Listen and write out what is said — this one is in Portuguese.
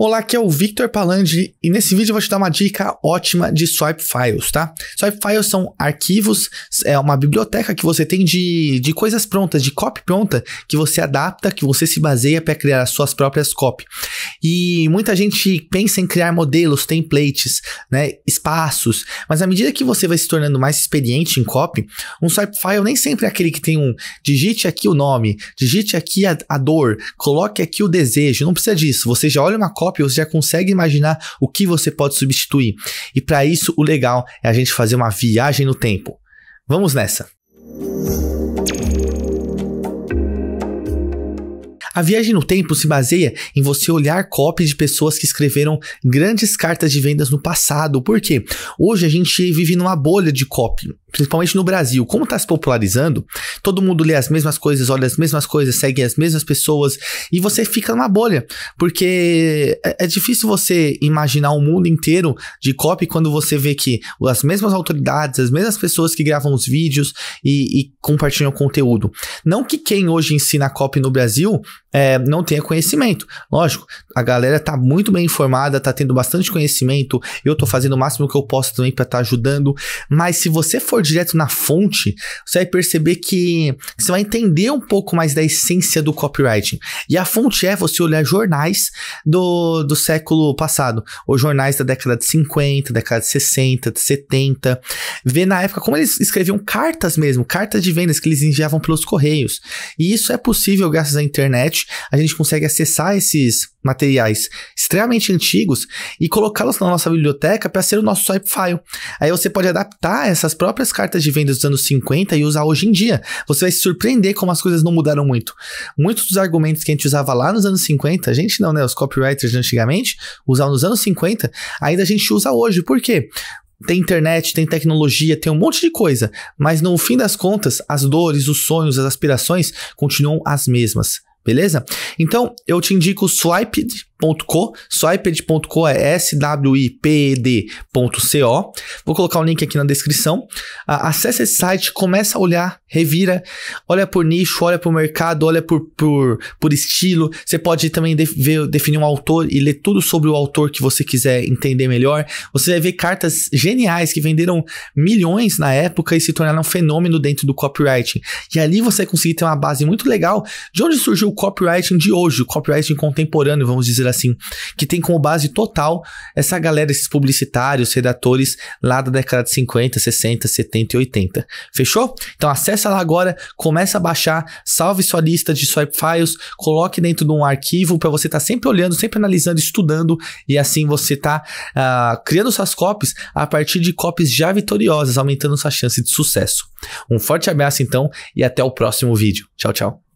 Olá, aqui é o Victor Palandi e nesse vídeo eu vou te dar uma dica ótima de swipe files, tá? Swipe files são arquivos, é uma biblioteca que você tem de, de coisas prontas, de copy pronta, que você adapta, que você se baseia para criar as suas próprias copy. E muita gente pensa em criar modelos, templates, né, espaços, mas à medida que você vai se tornando mais experiente em copy, um swipe file nem sempre é aquele que tem um digite aqui o nome, digite aqui a, a dor, coloque aqui o desejo, não precisa disso. Você já olha uma cópia, você já consegue imaginar o que você pode substituir. E para isso o legal é a gente fazer uma viagem no tempo. Vamos nessa. A viagem no tempo se baseia em você olhar cópias de pessoas que escreveram grandes cartas de vendas no passado, Por quê? hoje a gente vive numa bolha de cópia, principalmente no Brasil. Como está se popularizando, todo mundo lê as mesmas coisas, olha as mesmas coisas, segue as mesmas pessoas e você fica numa bolha, porque é, é difícil você imaginar o um mundo inteiro de copy quando você vê que as mesmas autoridades, as mesmas pessoas que gravam os vídeos e, e compartilham conteúdo. Não que quem hoje ensina copy no Brasil é, não tenha conhecimento. Lógico, a galera tá muito bem informada, tá tendo bastante conhecimento. Eu tô fazendo o máximo que eu posso também para estar tá ajudando. Mas se você for direto na fonte, você vai perceber que você vai entender um pouco mais da essência do copywriting. E a fonte é você olhar jornais do, do século passado, ou jornais da década de 50, década de 60, de 70, ver na época como eles escreviam cartas mesmo, cartas de vendas que eles enviavam pelos correios. E isso é possível graças à internet, a gente consegue acessar esses materiais extremamente antigos e colocá-los na nossa biblioteca para ser o nosso swipe file. Aí você pode adaptar essas próprias cartas de vendas dos anos 50 e usar hoje em dia. Você vai se surpreender como as coisas não mudaram muito. Muitos dos argumentos que a gente usava lá nos anos 50, a gente não, né? Os copywriters de antigamente usavam nos anos 50, ainda a gente usa hoje. Por quê? tem internet, tem tecnologia, tem um monte de coisa, mas no fim das contas, as dores, os sonhos, as aspirações continuam as mesmas. Beleza? Então, eu te indico o Swiped, swiped.co. Swiped.co é S-W-I-P-E-D.co. Vou colocar o link aqui na descrição. Ah, acesse esse site, começa a olhar, revira, olha por nicho, olha por mercado, olha por, por, por estilo. Você pode também de, ver, definir um autor e ler tudo sobre o autor que você quiser entender melhor. Você vai ver cartas geniais que venderam milhões na época e se tornaram um fenômeno dentro do copywriting. E ali você vai conseguir ter uma base muito legal de onde surgiu o copywriting de hoje, o copywriting contemporâneo, vamos dizer dizer assim, que tem como base total essa galera, esses publicitários, redatores lá da década de 50, 60, 70 e 80. Fechou? Então acessa lá agora, começa a baixar, salve sua lista de swipe files, coloque dentro de um arquivo para você estar tá sempre olhando, sempre analisando, estudando e assim você tá uh, criando suas copies a partir de copies já vitoriosas, aumentando sua chance de sucesso. Um forte abraço então e até o próximo vídeo. Tchau, tchau.